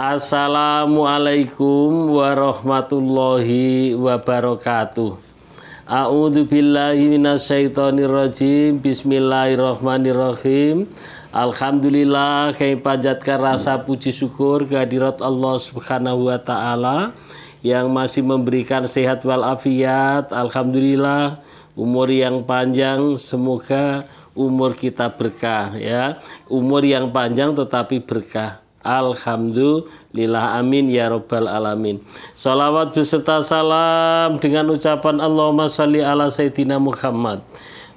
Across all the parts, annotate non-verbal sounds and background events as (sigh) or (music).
Assalamualaikum warahmatullahi wabarakatuh. A'udzu billahi minasyaitonir rajim. Bismillahirrahmanirrahim. Alhamdulillah kami panjatkan rasa puji syukur kehadirat Allah Subhanahu wa taala yang masih memberikan sehat walafiat. Alhamdulillah umur yang panjang semoga umur kita berkah ya. Umur yang panjang tetapi berkah. Alhamdulillah amin ya robbal alamin Salawat beserta salam dengan ucapan Allahumma salli ala Sayyidina Muhammad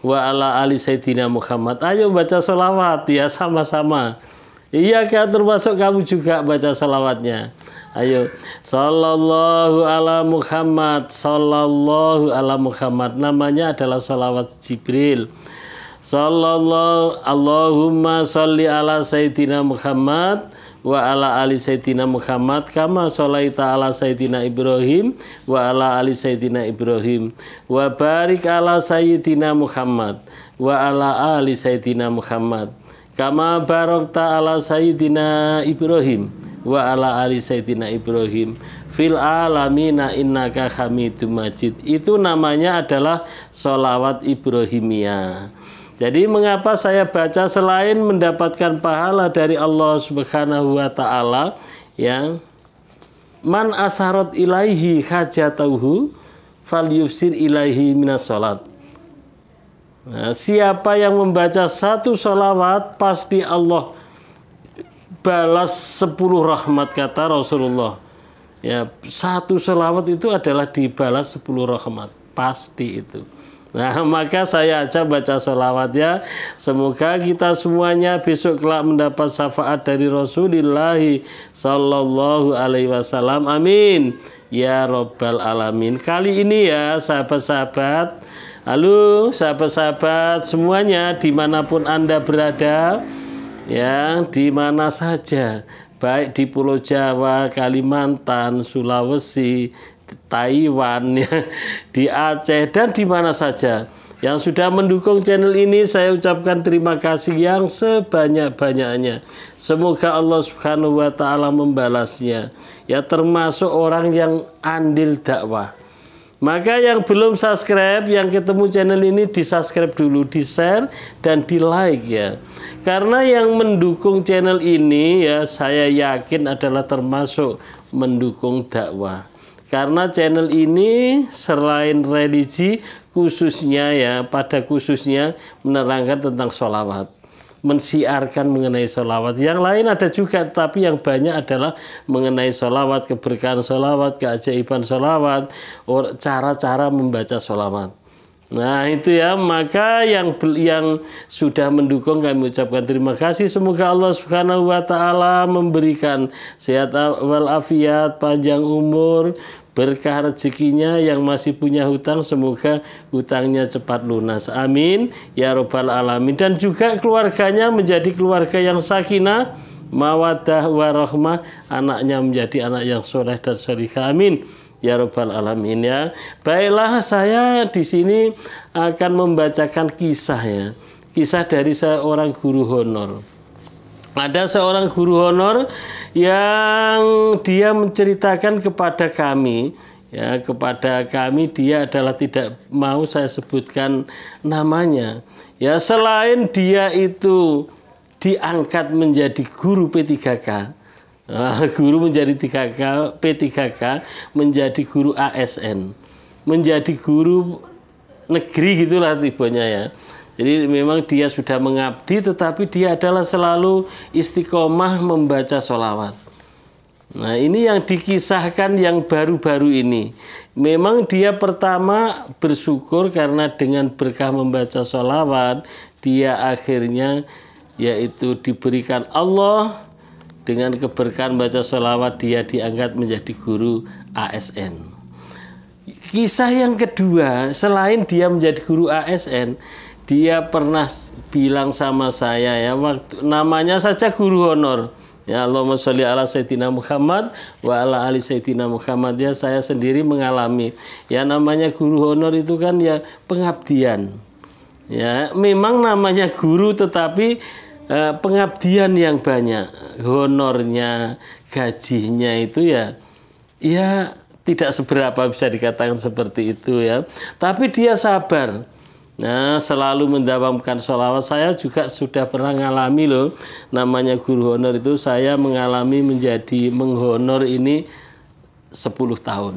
Wa ala ali Sayyidina Muhammad Ayo baca salawat ya sama-sama Iya kan termasuk kamu juga baca salawatnya Ayo Sallallahu ala Muhammad Sallallahu ala Muhammad Namanya adalah salawat Jibril Sallallahu Allahumma salli ala Sayyidina Muhammad wa ala ali sayyidina Muhammad kama sholaita ala sayyidina Ibrahim wa ala ali sayyidina Ibrahim wa barik ala sayyidina Muhammad wa ala ali sayyidina Muhammad kama barokta ala sayyidina Ibrahim wa ala ali sayyidina Ibrahim fil alamina innaka hamidum majid itu namanya adalah sholawat Ibrahimiyah jadi mengapa saya baca selain mendapatkan pahala dari Allah Subhanahu wa taala yang man asharat ilaihi hajatahu falyufsir ilaihi minas salat. Nah, siapa yang membaca satu sholawat pasti Allah balas sepuluh rahmat kata Rasulullah. Ya, satu sholawat itu adalah dibalas sepuluh rahmat pasti itu. Nah, (laughs) maka saya aja baca ya Semoga kita semuanya besok kelak mendapat syafaat dari Rasulullah Sallallahu Alaihi Wasallam. Amin. Ya Robbal Alamin. Kali ini ya, sahabat-sahabat. Halo, sahabat-sahabat semuanya, dimanapun Anda berada, ya, di mana saja, baik di Pulau Jawa, Kalimantan, Sulawesi, Taiwan, ya di Aceh, dan di mana saja. Yang sudah mendukung channel ini, saya ucapkan terima kasih yang sebanyak-banyaknya. Semoga Allah Subhanahu wa Ta'ala membalasnya, ya, termasuk orang yang andil dakwah. Maka yang belum subscribe, yang ketemu channel ini di subscribe dulu, di share dan di like ya. Karena yang mendukung channel ini ya saya yakin adalah termasuk mendukung dakwah. Karena channel ini selain religi khususnya ya pada khususnya menerangkan tentang sholawat mensiarkan mengenai sholawat. Yang lain ada juga, tapi yang banyak adalah mengenai sholawat, keberkahan sholawat, keajaiban sholawat, cara-cara membaca sholawat. Nah, itu ya, maka yang yang sudah mendukung kami ucapkan terima kasih. Semoga Allah Subhanahu wa taala memberikan sehat walafiat, panjang umur, berkah rezekinya yang masih punya hutang semoga hutangnya cepat lunas. Amin ya robbal alamin dan juga keluarganya menjadi keluarga yang sakinah, mawadah warahmah, anaknya menjadi anak yang soleh dan salihah. Amin ya Rabbal Alamin ya. Baiklah saya di sini akan membacakan kisah ya. Kisah dari seorang guru honor. Ada seorang guru honor yang dia menceritakan kepada kami ya kepada kami dia adalah tidak mau saya sebutkan namanya. Ya selain dia itu diangkat menjadi guru P3K Ah, guru menjadi 3K, P3K menjadi guru ASN, menjadi guru negeri gitulah tibanya ya. Jadi memang dia sudah mengabdi tetapi dia adalah selalu istiqomah membaca sholawat. Nah ini yang dikisahkan yang baru-baru ini. Memang dia pertama bersyukur karena dengan berkah membaca sholawat, dia akhirnya yaitu diberikan Allah dengan keberkahan baca sholawat dia diangkat menjadi guru ASN. Kisah yang kedua, selain dia menjadi guru ASN, dia pernah bilang sama saya ya, waktu, namanya saja guru honor. Ya Allahumma sholli ala Sayyidina Muhammad wa ala ali Sayyidina Muhammad ya saya sendiri mengalami ya namanya guru honor itu kan ya pengabdian. Ya, memang namanya guru tetapi Eh, pengabdian yang banyak, honornya, gajinya itu ya ya tidak seberapa bisa dikatakan seperti itu ya. Tapi dia sabar. Nah, selalu mendawamkan sholawat. Saya juga sudah pernah mengalami loh, namanya guru honor itu saya mengalami menjadi menghonor ini 10 tahun.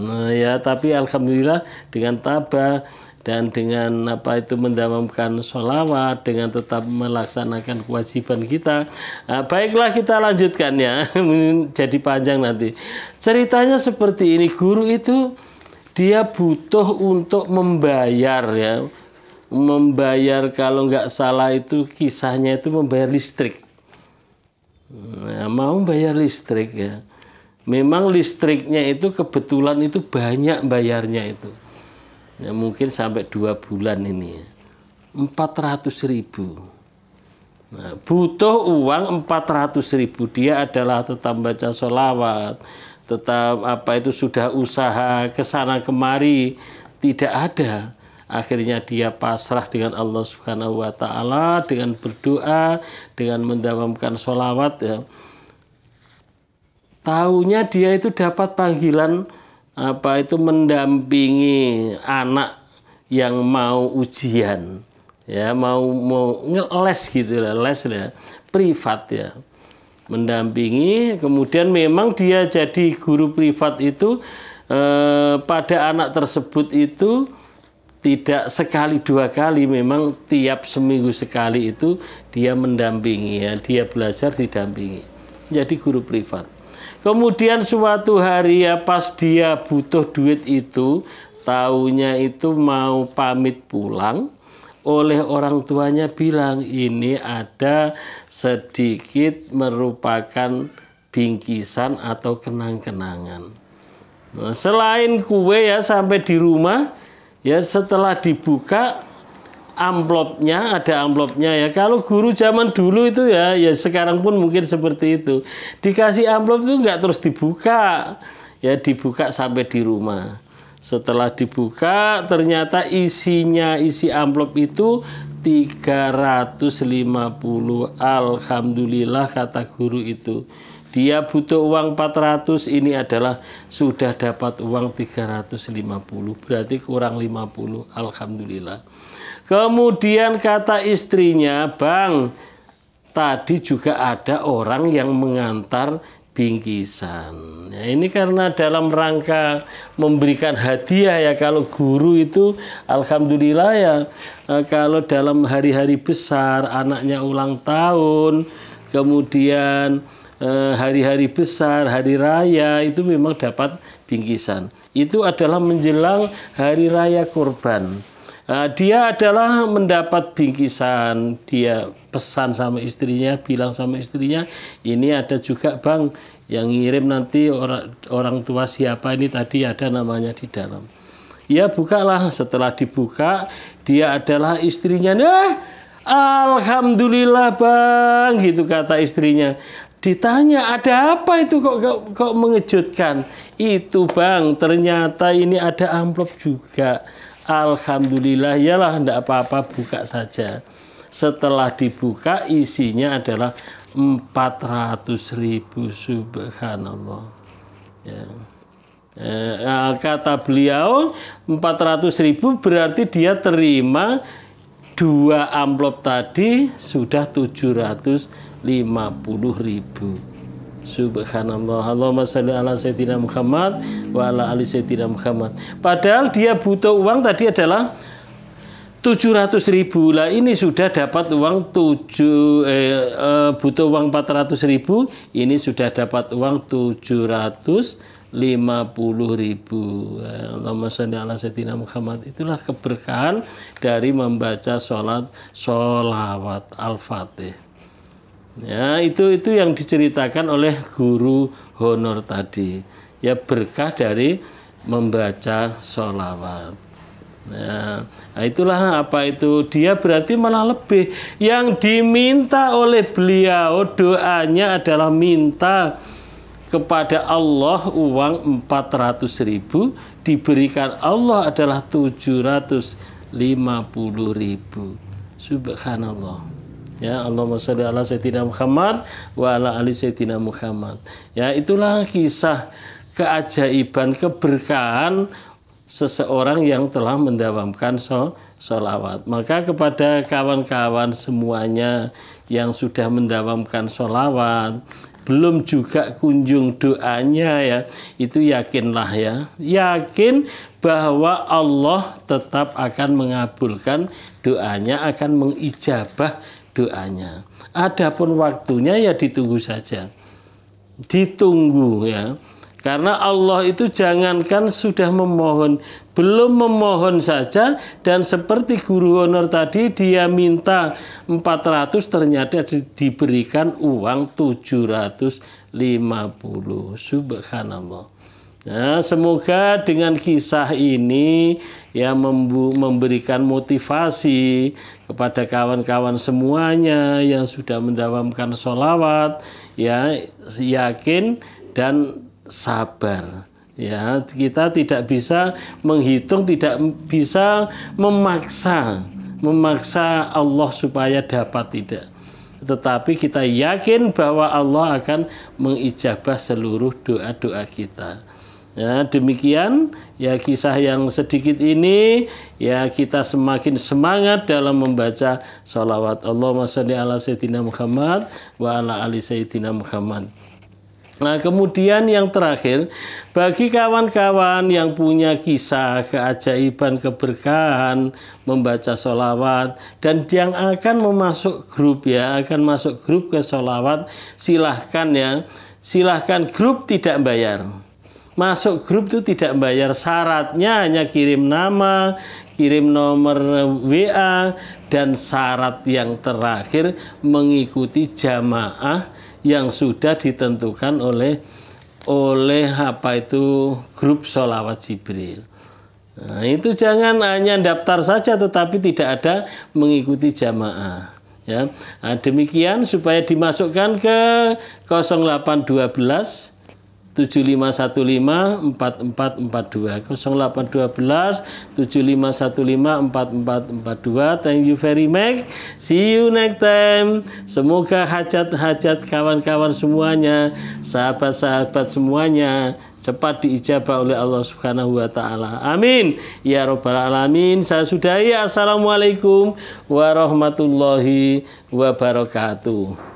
Nah, ya, tapi alhamdulillah dengan tabah dan dengan apa itu mendamamkan sholawat dengan tetap melaksanakan kewajiban kita nah, baiklah kita lanjutkan ya (laughs) jadi panjang nanti ceritanya seperti ini guru itu dia butuh untuk membayar ya membayar kalau nggak salah itu kisahnya itu membayar listrik nah, mau bayar listrik ya memang listriknya itu kebetulan itu banyak bayarnya itu ya mungkin sampai dua bulan ini ya. 400 ribu nah, butuh uang 400 ribu dia adalah tetap baca solawat tetap apa itu sudah usaha ke sana kemari tidak ada akhirnya dia pasrah dengan Allah Subhanahu wa taala dengan berdoa dengan mendawamkan solawat ya taunya dia itu dapat panggilan apa itu mendampingi anak yang mau ujian ya mau mau ngeles gitu lah les lah privat ya mendampingi kemudian memang dia jadi guru privat itu eh, pada anak tersebut itu tidak sekali dua kali memang tiap seminggu sekali itu dia mendampingi ya dia belajar didampingi jadi guru privat Kemudian suatu hari ya pas dia butuh duit itu, taunya itu mau pamit pulang, oleh orang tuanya bilang ini ada sedikit merupakan bingkisan atau kenang-kenangan. Nah, selain kue ya sampai di rumah ya setelah dibuka amplopnya, ada amplopnya ya. Kalau guru zaman dulu itu ya, ya sekarang pun mungkin seperti itu. Dikasih amplop itu nggak terus dibuka, ya dibuka sampai di rumah. Setelah dibuka, ternyata isinya isi amplop itu 350. Alhamdulillah kata guru itu. Dia butuh uang 400, ini adalah sudah dapat uang 350. Berarti kurang 50, Alhamdulillah. Kemudian kata istrinya, Bang, tadi juga ada orang yang mengantar bingkisan. Ya, ini karena dalam rangka memberikan hadiah ya kalau guru itu alhamdulillah ya e, kalau dalam hari-hari besar anaknya ulang tahun kemudian Eh, hari-hari eh, besar, hari raya itu memang dapat bingkisan. Itu adalah menjelang hari raya kurban. Uh, dia adalah mendapat bingkisan, dia pesan sama istrinya, bilang sama istrinya, ini ada juga bang yang ngirim nanti orang orang tua siapa ini tadi ada namanya di dalam. Ya bukalah, setelah dibuka dia adalah istrinya, nah Alhamdulillah bang, gitu kata istrinya. Ditanya ada apa itu kok, kok kok mengejutkan? Itu bang ternyata ini ada amplop juga. Alhamdulillah yalah ndak apa-apa buka saja. Setelah dibuka isinya adalah ratus ribu subhanallah. Ya. Eh, eh kata beliau 400 ribu berarti dia terima dua amplop tadi sudah 700 puluh ribu Subhanallah Allahumma salli ala Sayyidina Muhammad wa ala ali Sayyidina Muhammad padahal dia butuh uang tadi adalah 700 ribu lah ini sudah dapat uang 7 eh, eh, butuh uang 400 ribu ini sudah dapat uang 750 ribu Allahumma salli ala Sayyidina Muhammad itulah keberkahan dari membaca sholat sholawat al-fatih Ya, itu itu yang diceritakan oleh guru honor tadi. Ya berkah dari membaca sholawat. Ya, nah, itulah apa itu dia berarti malah lebih yang diminta oleh beliau doanya adalah minta kepada Allah uang 400 ribu diberikan Allah adalah 750 ribu subhanallah ya Allahumma salli ala sayyidina Muhammad wa ala ali sayyidina Muhammad ya itulah kisah keajaiban keberkahan seseorang yang telah mendawamkan sholawat. Maka kepada kawan-kawan semuanya yang sudah mendawamkan sholawat, belum juga kunjung doanya ya, itu yakinlah ya. Yakin bahwa Allah tetap akan mengabulkan doanya, akan mengijabah doanya. Adapun waktunya ya ditunggu saja. Ditunggu ya. Karena Allah itu jangankan sudah memohon, belum memohon saja dan seperti guru honor tadi dia minta 400 ternyata di, diberikan uang 750. Subhanallah. Nah, semoga dengan kisah ini ya memberikan motivasi kepada kawan-kawan semuanya yang sudah mendawamkan sholawat ya yakin dan sabar ya kita tidak bisa menghitung tidak bisa memaksa memaksa Allah supaya dapat tidak tetapi kita yakin bahwa Allah akan mengijabah seluruh doa-doa kita. Ya, demikian ya kisah yang sedikit ini ya kita semakin semangat dalam membaca sholawat Allahumma sholli ala sayyidina Muhammad wa ala ali sayyidina Muhammad. Nah, kemudian yang terakhir, bagi kawan-kawan yang punya kisah keajaiban keberkahan membaca sholawat dan yang akan memasuk grup ya, akan masuk grup ke sholawat silahkan ya, silahkan grup tidak bayar masuk grup itu tidak bayar syaratnya hanya kirim nama kirim nomor WA dan syarat yang terakhir mengikuti jamaah yang sudah ditentukan oleh oleh apa itu grup sholawat Jibril nah, itu jangan hanya daftar saja tetapi tidak ada mengikuti jamaah ya nah, demikian supaya dimasukkan ke 0812 7515 4442 0812 empat dua thank you very much see you next time semoga hajat-hajat kawan-kawan semuanya sahabat-sahabat semuanya cepat diijabah oleh Allah Subhanahu wa taala. Amin. Ya rabbal alamin. Saya sudahi. Assalamualaikum warahmatullahi wabarakatuh.